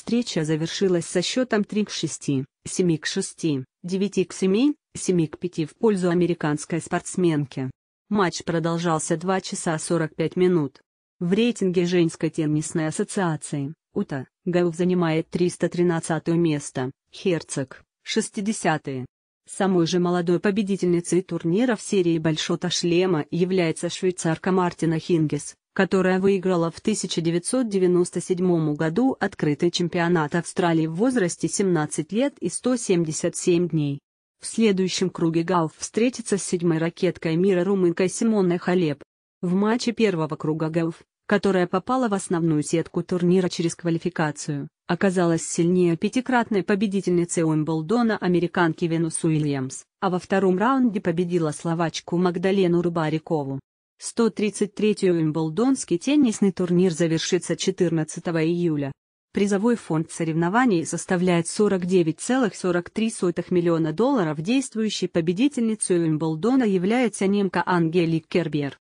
Встреча завершилась со счетом 3 к 6, 7 к 6, 9 к 7, 7 к 5 в пользу американской спортсменки. Матч продолжался 2 часа 45 минут. В рейтинге женской теннисной ассоциации УТА Гауф занимает 313 место, Херцог – 60 -е. Самой же молодой победительницей турнира в серии Большота Шлема является швейцарка Мартина Хингис, которая выиграла в 1997 году открытый чемпионат Австралии в возрасте 17 лет и 177 дней. В следующем круге Галф встретится с седьмой ракеткой мира румынкой Симоной Халеп. В матче первого круга Галф, которая попала в основную сетку турнира через квалификацию, оказалась сильнее пятикратной победительницы Уимблдона американки Венусу Уильямс, а во втором раунде победила словачку Магдалену Рубарикову. 133-й Уимблдонский теннисный турнир завершится 14 июля. Призовой фонд соревнований составляет 49,43 миллиона долларов. Действующей победительницей Уимблдона является немка Ангелик Кербер.